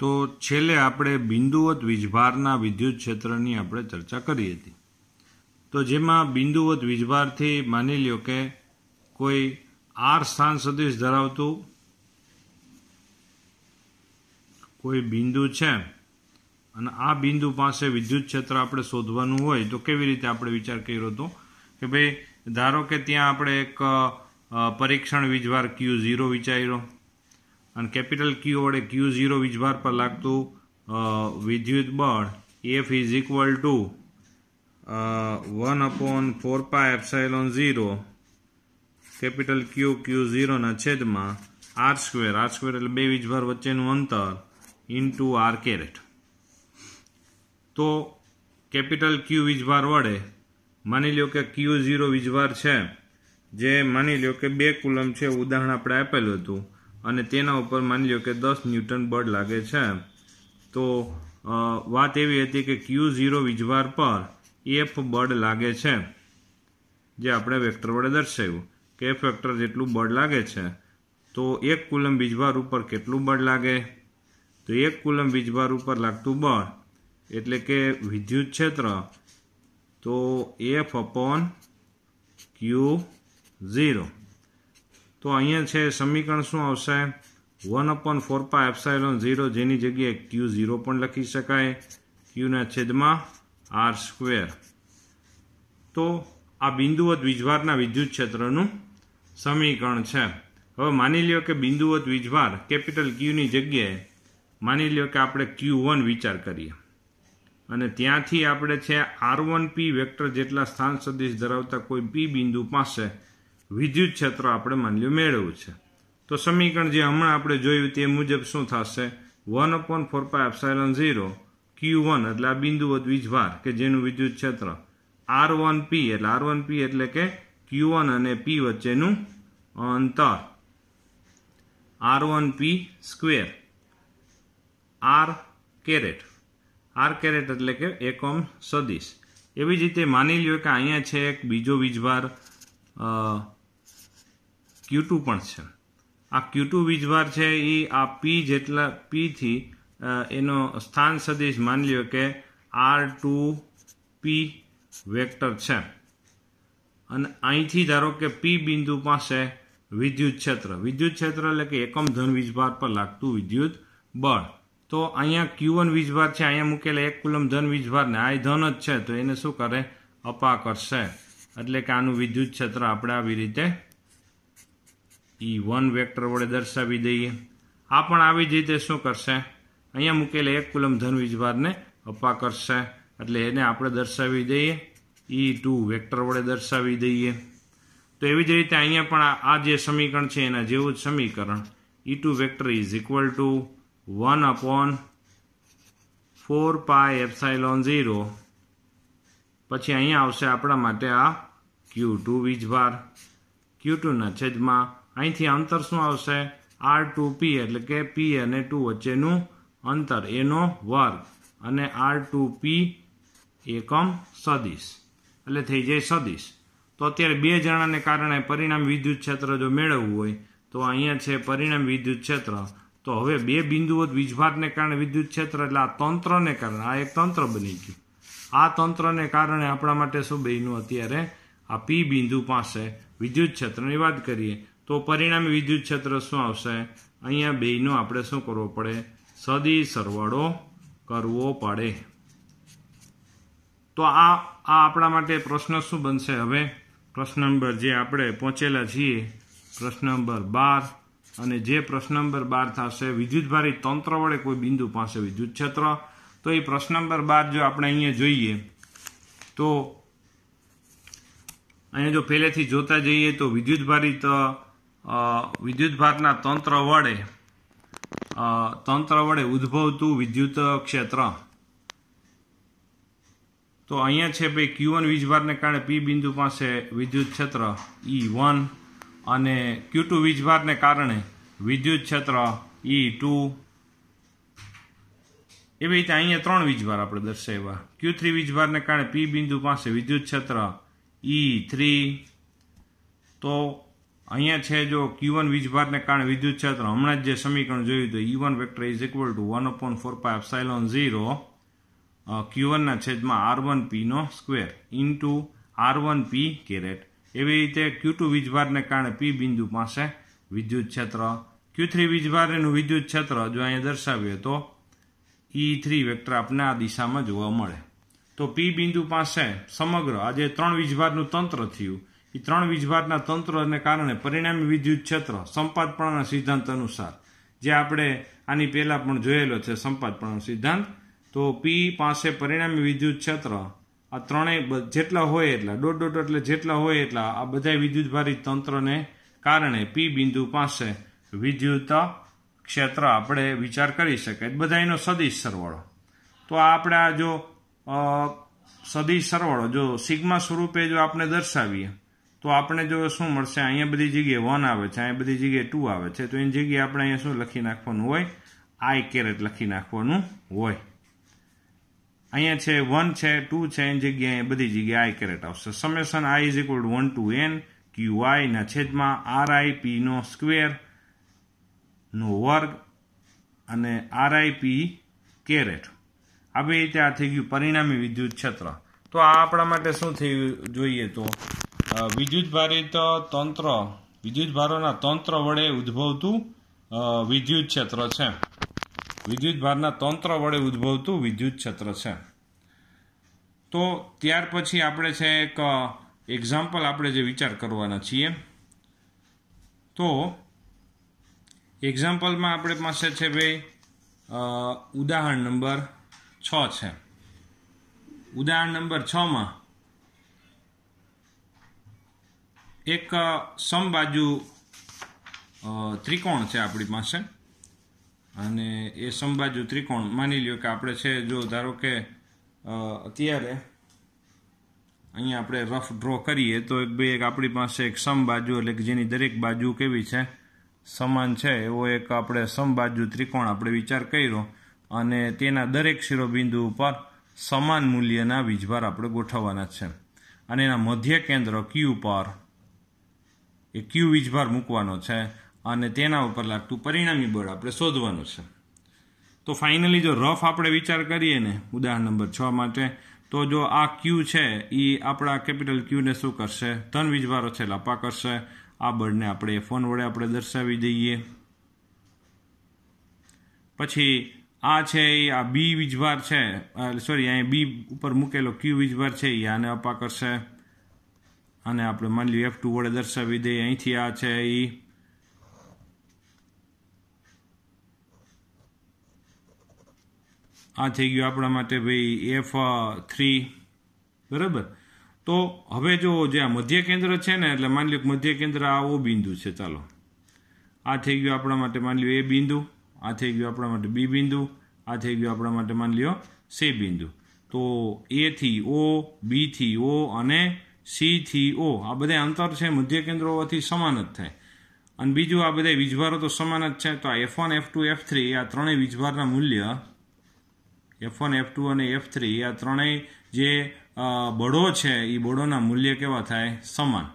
તો છેલ્લે આપણે બિંદુવત વીજભારના વિદ્યુત ક્ષેત્રની આપણે ચર્ચા કરી હતી તો જેમાં બિંદુવત વીજભારથી માની લ્યો કે કોઈ આર સ્થાન સદીશ ધરાવતું કોઈ બિંદુ છે અને આ બિંદુ પાસે વિદ્યુત ક્ષેત્ર આપણે શોધવાનું હોય તો કેવી રીતે આપણે વિચાર કર્યો હતો કે ભાઈ ધારો કે ત્યાં આપણે એક પરીક્ષણ વીજભાર ક્યુ ઝીરો વિચાર્યો અને કેપિટલ ક્યુ વડે ક્યુ ઝીરો વીજભાર પર લાગતું વિદ્યુત બળ F is equal to one upon four pi epsilon zero capital Q Q ઝીરોના છેદમાં આર સ્ક્વેર આર સ્ક્વેર એટલે બે વીજભાર વચ્ચેનું અંતર ઇન્ટુ આર કેરેટ તો કેપિટલ ક્યુ વીજભાર વડે માની લ્યો કે ક્યુ ઝીરો વીજભાર છે જે માની લ્યો કે બે કુલમ છે ઉદાહરણ આપણે આપેલું હતું અને તેના ઉપર માની લો કે દસ ન્યૂટન બળ લાગે છે તો વાત એવી હતી કે ક્યુ ઝીરો વીજવાર પર એફ બળ લાગે છે જે આપણે વેક્ટર વડે દર્શાવ્યું કે એફ વેક્ટર જેટલું બળ લાગે છે તો એક કુલમ વીજભાર ઉપર કેટલું બળ લાગે તો એક કુલમ વીજભાર ઉપર લાગતું બળ એટલે કે વિદ્યુત ક્ષેત્ર તો એફ અપોન ક્યુ ઝીરો તો અહીંયા છે સમીકરણ શું આવશે one upon four pi epsilon zero જેની જગ્યાએ ક્યુ ઝીરો પણ લખી શકાય ક્યુના છેદમાં આર સ્ક્વેર તો આ બિંદુવત વીજભારના વિદ્યુત ક્ષેત્રનું સમીકરણ છે હવે માની લ્યો કે બિંદુવત વીજભાર કેપિટલ ક્યુની જગ્યાએ માની લ્યો કે આપણે ક્યુ વન વિચાર કરીએ અને ત્યાંથી આપણે છે આર વન પી વેક્ટર જેટલા સ્થાન સદિશ ધરાવતા કોઈ પી બિંદુ પાસે વિદ્યુત ક્ષેત્ર આપણે માની મેળવવું છે તો સમીકરણ જે હમણાં આપણે જોયું તે મુજબ શું થશે one upon four pi epsilon zero Q one એટલે આ બિંદુ દ્વિજભાર કે જેનું વિદ્યુત ક્ષેત્ર આર વન પી એટલે આર વન પી એટલે કે ક્યુ વન અને પી વચ્ચેનું અંતર R one P square R caret R caret એટલે કે એકમ સદીશ એવી જ રીતે માની લ્યો કે અહીંયા છે એક બીજો વીજભાર ક્યુ ટુ પણ છે આ ક્યુ ટુ વીજભાર છે એ આ પી જેટલા પીથી એનો સ્થાન સદિશ માની લ્યો કે આર ટુ પી વેક્ટર છે અને અહીંથી ધારો કે પી બિંદુ પાસે વિદ્યુત ક્ષેત્ર વિદ્યુત ક્ષેત્ર એટલે કે એકમ ધન વીજભાર પર લાગતું વિદ્યુત બળ તો અહીંયા ક્યુ વન વીજભાર છે અહીંયા મૂકેલા એક કુલમ ધન ને આ ધન જ છે તો એને શું કરે અપા કરશે એટલે કે આનું વિદ્યુત ક્ષેત્ર આપણે આવી રીતે ઈ વન વેક્ટર વડે દર્શાવી દઈએ આ પણ આવી જ રીતે શું કરશે અહીંયા મૂકેલા એક કુલમ ધન વીજભારને અપા કરશે એટલે એને આપણે દર્શાવી દઈએ ઈ ટુ વેક્ટર વડે દર્શાવી દઈએ તો એવી જ રીતે અહીંયા પણ આ જે સમીકરણ છે એના જેવું જ સમીકરણ E two vector is equal to one upon four pi epsilon zero પછી અહીંયા આવશે આપણા માટે આ ક્યુ ટુ વીજભાર ક્યુ ટુના છેદમાં અહીંથી અંતર શું આવશે આર ટુ પી એટલે કે પી અને ટુ વચ્ચેનું અંતર એનો વર્ગ અને આર ટુ પી એકમ સદીશ એટલે થઈ જાય સદીશ તો અત્યારે બે જણાને કારણે પરિણામ વિદ્યુત ક્ષેત્ર જો મેળવવું હોય તો અહીંયા છે પરિણામ વિદ્યુત ક્ષેત્ર તો હવે બે બિંદુઓ વીજભારને કારણે વિદ્યુત ક્ષેત્ર એટલે આ તંત્રને કારણે આ એક તંત્ર બની ગયું આ તંત્રને કારણે આપણા માટે શું બન્યું અત્યારે આ પી બિંદુ પાસે વિદ્યુત ક્ષેત્રની વાત કરીએ તો પરિણામે વિદ્યુત ક્ષેત્ર શું આવશે અહીંયા બેયનો આપણે શું કરવો પડે સદી સરવાળો કરવો પડે તો આ આ આપણા માટે પ્રશ્ન શું બનશે હવે પ્રશ્ન નંબર જે આપણે પહોંચેલા છીએ પ્રશ્ન નંબર બાર અને જે પ્રશ્ન નંબર બાર થશે વિદ્યુતભારી તંત્ર વડે કોઈ બિંદુ પાસે વિદ્યુત ક્ષેત્ર તો એ પ્રશ્ન નંબર બાર જો આપણે અહીંયા જોઈએ તો અહીંયા જો પહેલેથી જોતા જઈએ તો વિદ્યુતભારી વિદ્યુતભારિત વિદ્યુતભારના તંત્ર વડે તંત્ર વડે ઉદ્ભવતું વિદ્યુત ક્ષેત્ર તો અહીંયા છે ભાઈ ક્યુ વન વીજભારને કારણે પી બિંદુ પાસે વિદ્યુત ક્ષેત્ર ઈ e વન અને ક્યુ ટુ વીજભારને કારણે વિદ્યુત ક્ષેત્ર ઈ ટુ એવી રીતે અહીંયા ત્રણ વીજભાર આપણે દર્શાવ્યા ક્યુ થ્રી વીજભારને કારણે પી બિંદુ પાસે વિદ્યુત ક્ષેત્ર ઈ e થ્રી તો અહીંયા છે જો Q1 વીજભારને કારણે વિદ્યુત ક્ષેત્ર હમણાં જ જે સમીકરણ જોયું તો E1 vector is equal to one upon four pi epsilon zero ક્યુવનના છેદમાં આર વન પીનો સ્ક્વેર into R one P caret એવી રીતે ક્યુ ટુ વીજભારને કારણે પી બિંદુ પાસે વિદ્યુત ક્ષેત્ર ક્યુ થ્રી વીજભારનું વિદ્યુત ક્ષેત્ર જો અહીંયા દર્શાવીએ તો ઈ થ્રી વેક્ટર આપને આ દિશામાં જોવા મળે તો પી બિંદુ પાસે સમગ્ર આજે ત્રણ વીજભારનું તંત્ર થયું એ ત્રણ વીજભાતના તંત્રને કારણે પરિણામી વિદ્યુત ક્ષેત્ર સંપાદપણાના સિદ્ધાંત અનુસાર જે આપણે આની પહેલાં પણ જોયેલો છે સંપાદપણાનો સિદ્ધાંત તો પી પાસે પરિણામી વિદ્યુત ક્ષેત્ર આ ત્રણેય જેટલા હોય એટલા દોઢ દોઢ એટલે જેટલા હોય એટલા આ બધા વિદ્યુતભારી તંત્રને કારણે પી બિંદુ પાસે વિદ્યુત ક્ષેત્ર આપણે વિચાર કરી શકાય બધા એનો સદીશ સરવાળો તો આપણે આ જો સદીશ સરવાળો જો સિગ્મા સ્વરૂપે જો આપણે દર્શાવીએ તો આપણે જો શું મળશે અહીંયા બધી જગ્યાએ વન આવે છે અહીંયા બધી જગ્યાએ ટુ આવે છે તો એની જગ્યાએ આપણે અહીંયા શું લખી નાખવાનું હોય આઈ કેરેટ લખી નાખવાનું હોય અહીંયા છે વન છે ટુ છે એની જગ્યાએ બધી જગ્યાએ આઈ કેરેટ આવશે summation I is equal to one to N Q છેદમાં આર આઈ પીનો સ્ક્વેર નો વર્ગ અને આર આઈ પી કેરેટ આવી રીતે આ થઈ ગયું પરિણામી વિદ્યુત ક્ષેત્ર તો આ આપણા માટે શું થયું જોઈએ તો વિદ્યુતભારિત તંત્ર વિદ્યુતભારોના તંત્ર વડે ઉદ્ભવતું વિદ્યુત ક્ષેત્ર છે વિદ્યુતભારના તંત્ર વડે ઉદ્ભવતું વિદ્યુત ક્ષેત્ર છે તો ત્યાર પછી આપણે છે એક એક્ઝામ્પલ આપણે જે વિચાર કરવાના છીએ તો એક્ઝામ્પલમાં આપણે પાસે છે ભાઈ ઉદાહરણ નંબર છ છે ઉદાહરણ નંબર છમાં એક સમબાજુ ત્રિકોણ છે આપણી પાસે અને એ સમબાજુ ત્રિકોણ માની લ્યો કે આપણે છે જો ધારો કે અત્યારે અહીંયા આપણે રફ ડ્રો કરીએ તો એક ભાઈ એક આપણી પાસે એક સમબાજુ એટલે કે જેની દરેક બાજુ કેવી છે સમાન છે એવો એક આપણે સમબાજુ ત્રિકોણ આપણે વિચાર કર્યો અને તેના દરેક શિરોબિંદુ ઉપર સમાન મૂલ્યના વીજભાર આપણે ગોઠવવાના છે અને એના મધ્ય કેન્દ્ર ક્યુ પર એ ક્યુ વીજભાર મૂકવાનો છે અને તેના ઉપર લાગતું પરિણામી બળ આપણે શોધવાનું છે તો ફાઇનલી જો રફ આપણે વિચાર કરીએ ને ઉદાહરણ નંબર છ માટે તો જો આ ક્યુ છે એ આપણા કેપિટલ ક્યુને શું કરશે ધન વીજભારો છે લપા કરશે આ બળને આપણે ફોન વડે આપણે દર્શાવી દઈએ પછી આ છે એ આ બી વીજભાર છે સોરી અહીંયા બી ઉપર મૂકેલો ક્યુ વીજભાર છે એ આને અપા કરશે અને આપણે માની લ્યો એફ ટુ વડે દર્શાવી દઈએ અહીંથી આ છે એ આ થઈ ગયું આપણા માટે ભાઈ એફ થ્રી બરાબર તો હવે જો જે આ મધ્ય કેન્દ્ર છે ને એટલે માની લો કે મધ્ય કેન્દ્ર આ ઓ બિંદુ છે ચાલો આ થઈ ગયું આપણા માટે માની લ્યો એ બિંદુ આ થઈ ગયું આપણા માટે બી બિંદુ આ થઈ ગયું આપણા માટે માની લ્યો સી બિંદુ તો એથી ઓ બીથી ઓ અને સી થી ઓ આ બધા અંતર છે મધ્ય કેન્દ્ર હોવાથી સમાન જ થાય અને બીજું આ બધા વીજભારો તો સમાન જ છે તો આ F one F two F three આ ત્રણેય વીજભારના મૂલ્ય એફ વન એફ ટુ અને એફ થ્રી આ ત્રણેય જે બળો છે એ બળોના મૂલ્ય કેવા થાય સમાન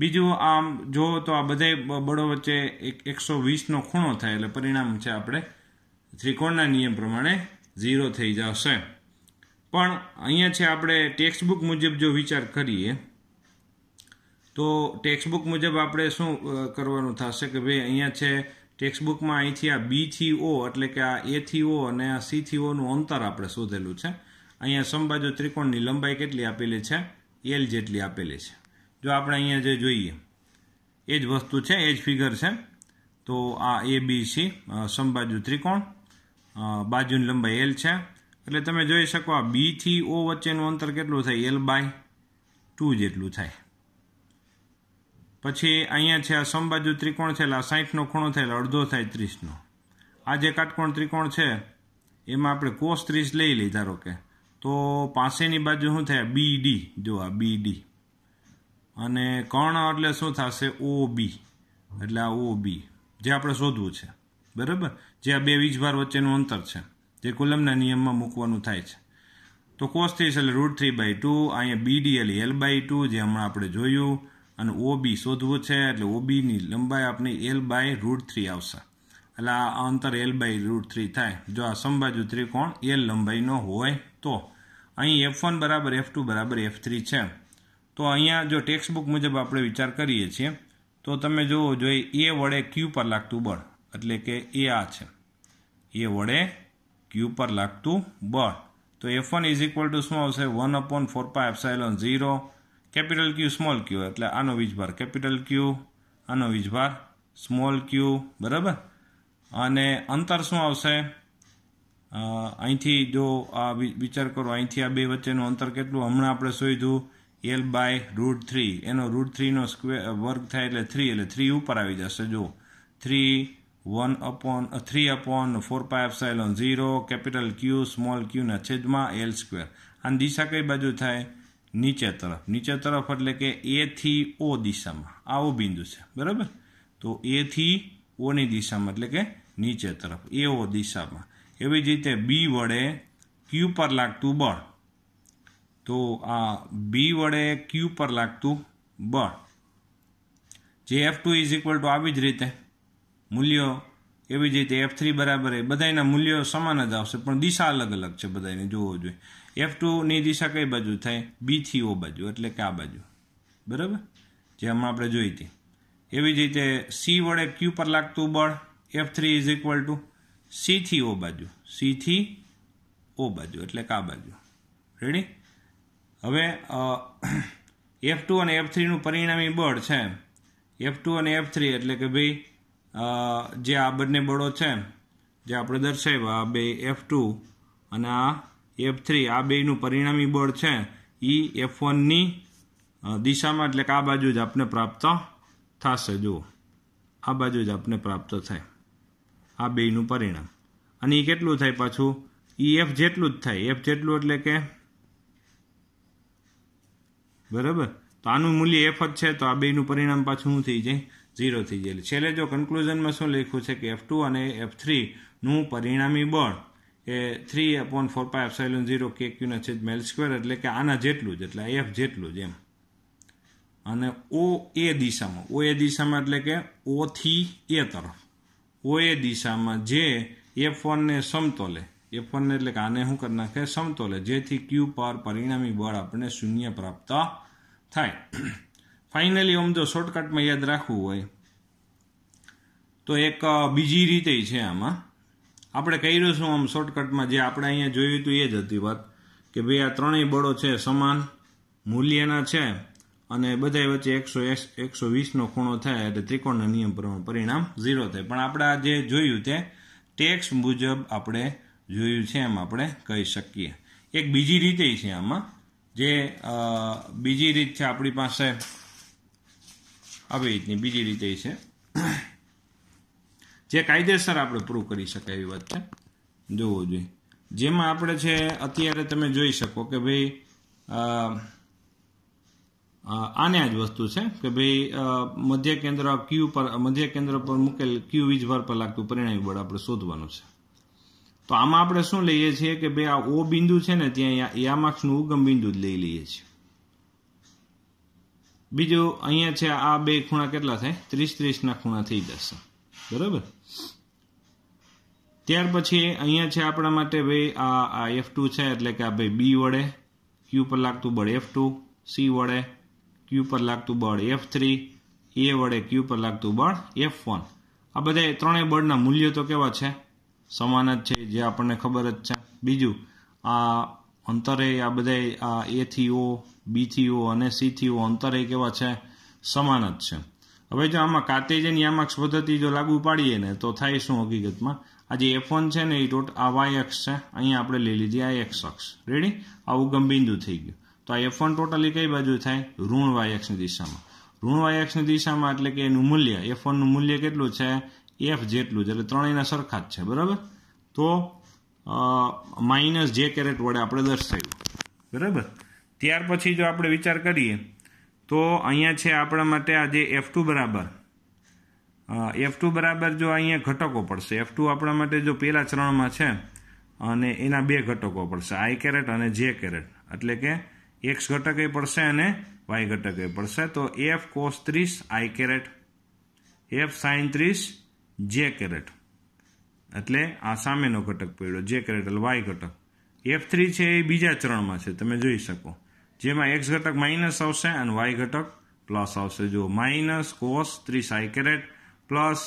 બીજું આમ જો તો આ બધા બળો વચ્ચે એક એકસો વીસનો ખૂણો થાય એટલે પરિણામ છે આપણે ત્રિકોણના નિયમ પ્રમાણે ઝીરો થઈ જશે પણ અહીંયા છે આપણે ટેક્સ્ટબુક મુજબ જો વિચાર કરીએ તો ટેક્સ્ટબુક મુજબ આપણે શું કરવાનું થશે કે ભાઈ અહીંયા છે ટેક્સ્ટબુકમાં અહીંથી આ બીથી ઓ એટલે કે આ એથી ઓ અને આ સીથી ઓનું અંતર આપણે શોધેલું છે અહીંયા સમબાજુ ત્રિકોણની લંબાઈ કેટલી આપેલી છે એલ જેટલી આપેલી છે જો આપણે અહીંયા જે જોઈએ એ જ વસ્તુ છે એ જ ફિગર છે તો આ એ બી સી સમબાજુ ત્રિકોણ બાજુની લંબાઈ એલ છે એટલે તમે જોઈ શકો આ બીથી ઓ વચ્ચેનું અંતર કેટલું થાય એલ બાય ટુ જેટલું થાય પછી અહીંયા છે આ સમબાજુ ત્રિકોણ છે એટલે આ સાહીઠનો ખૂણો થાય એટલે અડધો થાય ત્રીસનો આ જે કાટકોણ ત્રિકોણ છે એમાં આપણે કોસ ત્રીસ લઈ લઈ ધારો કે તો પાસેની બાજુ શું થાય બી ડી જો આ બી ડી અને કર્ણ એટલે શું થશે ઓ બી એટલે આ ઓ બી જે આપણે શોધવું છે બરાબર જે આ બે વીજભાર વચ્ચેનું અંતર છે જે કુલમના નિયમમાં મૂકવાનું થાય છે તો કોસ થ્રી એટલે રૂટ થ્રી બાય ટુ અહીંયા બીડી એટલે એલ બાય ટુ જે હમણાં આપણે જોયું અને ઓબી શોધવું છે એટલે ઓબીની લંબાઈ આપણી એલ બાય રૂટ થ્રી આવશે એટલે આ અંતર એલ બાય રૂટ થ્રી થાય જો આ સમબાજુ ત્રિકોણ એલ લંબાઈનો હોય તો અહીં એફ વન બરાબર એફ ટુ બરાબર એફ થ્રી છે તો અહીંયા જો ટેક્સ્ટ બુક મુજબ આપણે વિચાર કરીએ છીએ તો તમે જુઓ જો એ વડે ક્યુ પર લાગતું બળ એટલે કે એ આ છે એ વડે ક્યુ પર લાગતું બળ તો F one is equal to શું આવશે one upon four pi epsilon zero capital Q small Q એટલે આનો વીજભાર કેપિટલ ક્યુ આનો વીજભાર સ્મોલ ક્યુ બરાબર અને અંતર શું આવશે અહીંથી જો આ વિચાર કરો અહીંથી આ બે વચ્ચેનું અંતર કેટલું હમણાં આપણે શોધ્યું એલ બાય રૂટ થ્રી એનો રૂટ થ્રીનો સ્ક્વેર વર્ગ થાય એટલે થ્રી એટલે થ્રી ઉપર આવી જશે જો three one upon three upon four pi epsilon zero capital Q small ક્યુના છેદમાં એલ સ્ક્વેર આની દિશા કઈ બાજુ થાય નીચે તરફ નીચે તરફ એટલે કે એથી ઓ દિશામાં આવો બિંદુ છે બરાબર તો એથી ઓની દિશામાં એટલે કે નીચે તરફ એ ઓ દિશામાં એવી જ રીતે બી વડે ક્યુ પર લાગતું બળ તો આ બી વડે ક્યુ પર લાગતું બળ જે F two is equal to આવી જ રીતે મૂલ્યો એવી જ રીતે એફ થ્રી બરાબર એ બધાના મૂલ્યો સમાન જ આવશે પણ દિશા અલગ અલગ છે બધાને જોવો જોઈએ એફ ટુની દિશા કઈ બાજુ થાય બીથી ઓ બાજુ એટલે કે આ બાજુ બરાબર જે હમણાં આપણે જોઈ હતી એવી જ રીતે સી વડે ક્યુ પર લાગતું બળ F three is equal to સીથી ઓ બાજુ સીથી ઓ બાજુ એટલે કે આ બાજુ રેડી હવે એફ ટુ અને એફ થ્રીનું પરિણામી બળ છે એફ ટુ અને એફ થ્રી એટલે કે ભાઈ જે આ બંને બળો છે જે આપણે દર્શાવ્યા આ બે એફ ટુ અને આ એફ થ્રી આ બેનું પરિણામી બળ છે એ એફ વનની દિશામાં એટલે કે આ બાજુ જ આપને પ્રાપ્ત થશે જુઓ આ બાજુ જ આપને પ્રાપ્ત થાય આ બેનું પરિણામ અને એ કેટલું થાય પાછું ઈ એફ જેટલું જ થાય એફ જેટલું એટલે કે બરાબર તો આનું મૂલ્ય એફ જ છે તો આ બેનું પરિણામ પાછું શું થઈ જાય ઝીરો થઈ જાય છેલ્લે જો કન્ક્લુઝનમાં શું લખ્યું છે કે એફ ટુ અને એફ થ્રીનું પરિણામી બળ એ three upon four pi epsilon zero કે ક્યુના છે મેલ સ્ક્વેર એટલે કે આના જેટલું જ એટલે એફ જેટલું જ એમ અને ઓ એ દિશામાં ઓ એ દિશામાં એટલે કે ઓથી એ તરફ ઓ એ દિશામાં જે એફ વનને સમતોલે એફ વનને એટલે કે આને શું કરી નાખે સમતોલે જેથી ક્યુ પર પરિણામી બળ આપણને શૂન્ય પ્રાપ્ત થાય ફાઇનલી આમ જો શોર્ટકટમાં યાદ રાખવું હોય તો એક બીજી રીતે છે આમાં આપણે કર્યું શું આમ શોર્ટકટમાં જે આપણે અહીંયા જોયું હતું એ જ હતી વાત કે ભાઈ આ ત્રણેય બળો છે સમાન મૂલ્યના છે અને બધા વચ્ચે એકસો એકસો વીસનો ખૂણો થાય એટલે ત્રિકોણના નિયમ પ્રમાણે પરિણામ ઝીરો થાય પણ આપણે જે જોયું તે ટેક્સ મુજબ આપણે જોયું છે એમ આપણે કહી શકીએ એક બીજી રીતે છે આમાં જે બીજી રીત છે આપણી પાસે આવી રીતની બીજી રીતે છે જે કાયદેસર આપણે પ્રૂવ કરી શકાય એવી વાત છે જોવું જોઈએ જેમાં આપણે છે અત્યારે તમે જોઈ શકો કે ભાઈ આને આ જ વસ્તુ છે કે ભાઈ મધ્ય કેન્દ્ર ક્યુ પર મધ્ય કેન્દ્ર પર મૂકેલ ક્યુ વીજભાર પર લાગતું પરિણામી બળ આપણે શોધવાનું છે તો આમાં આપણે શું લઈએ છીએ કે ભાઈ આ ઓ બિંદુ છે ને ત્યાં યામાક્ષનું ઉગમ બિંદુ જ લઈ લઈએ છીએ બીજો અહીંયા છે આ બે ખૂણા કેટલા થાય ત્રીસ ત્રીસના ખૂણા થઈ જશે બરાબર ત્યાર પછી અહીંયા છે આપણા માટે ભાઈ આ આ એફ ટુ છે એટલે કે આ ભાઈ બી વડે ક્યુ પર લાગતું બળ એફ ટુ સી વડે ક્યુ પર લાગતું બળ એફ થ્રી એ વડે ક્યુ પર લાગતું બળ એફ વન આ બધા ત્રણેય બળના મૂલ્યો તો કેવા છે સમાન જ છે જે આપણને ખબર જ છે બીજું આ અંતરે આ બધા આ એથી ઓ બીથી ઓ અને સીથી ઓ અંતરે કેવા છે સમાન જ છે હવે જો આમાં કાર્ટેજિયન યામાક્ષ પદ્ધતિ જો લાગુ પાડીએ ને તો થાય શું હકીકતમાં આ જે એફ છે ને એ ટોટ આ વાય એક્સ છે અહીંયા આપણે લઈ લીધી આ એક્સ અક્ષ રેડી આ ઉગમ બિંદુ થઈ ગયું તો આ એફ ટોટલી કઈ બાજુ થાય ઋણ વાય અક્ષની દિશામાં ઋણ વાય અક્ષની દિશામાં એટલે કે એનું મૂલ્ય એફ વનનું મૂલ્ય કેટલું છે એફ જેટલું જ એટલે ત્રણેયના સરખા જ છે બરાબર તો માઇનસ જે કેરેટ વડે આપણે દર્શાવ્યું બરાબર ત્યાર પછી જો આપણે વિચાર કરીએ તો અહીંયા છે આપણા માટે આજે એફ ટુ બરાબર એફ ટુ બરાબર જો અહીંયા ઘટકો પડશે એફ ટુ આપણા માટે જો પહેલાં ચરણમાં છે અને એના બે ઘટકો પડશે આઈ કેરેટ અને જે કેરેટ એટલે કે એક્સ ઘટકે પડશે અને વાય ઘટકે પડશે તો એફ કોસ ત્રીસ આઈ કેરેટ એફ સાઇન ત્રીસ જે કેરેટ એટલે આ સામેનો ઘટક પડ્યો જે કરે એટલે વાય ઘટક એફ થ્રી છે એ બીજા ચરણમાં છે તમે જોઈ શકો જેમાં એક્સ ઘટક માઇનસ આવશે અને વાય ઘટક પ્લસ આવશે જુઓ માઇનસ કોસ ત્રીસ I caret plus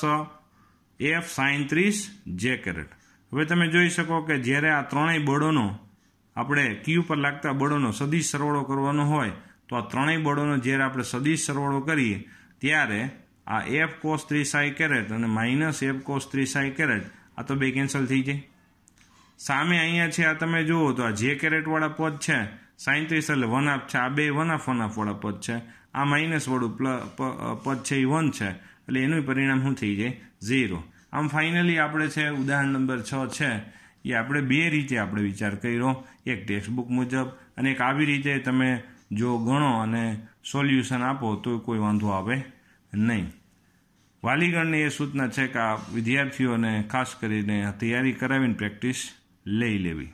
F sine ત્રીસ જે કેરેટ હવે તમે જોઈ શકો કે જ્યારે આ ત્રણેય બળોનો આપણે ક્યુ પર લાગતા બળોનો સદીશ સરવાળો કરવાનો હોય તો આ ત્રણેય બળોનો જ્યારે આપણે સદીશ સરવાળો કરીએ ત્યારે આ એફ કોસ ત્રીસ આઈ કેરેટ અને માઇનસ એફ કોસ ત્રીસ આઈ કેરેટ આ તો બે કેન્સલ થઈ જાય સામે અહીંયા છે આ તમે જુઓ તો આ જે કેરેટવાળા પદ છે સાયન્ત્રીસ એટલે વન આફ છે આ બે વન આફ વન આફવાળા પદ છે આ માઇનસવાળું પદ છે એ વન છે એટલે એનું પરિણામ શું થઈ જાય ઝીરો આમ ફાઇનલી આપણે છે ઉદાહરણ નંબર છ છે એ આપણે બે રીતે આપણે વિચાર કર્યો એક ટેક્સ્ટબુક મુજબ અને એક આવી રીતે તમે જો ગણો અને સોલ્યુશન આપો તો કોઈ વાંધો આવે નહીં વાલીગણની એ સૂચના છે કે આ વિદ્યાર્થીઓને ખાસ કરીને તૈયારી કરાવીને પ્રેક્ટિસ લઈ લેવી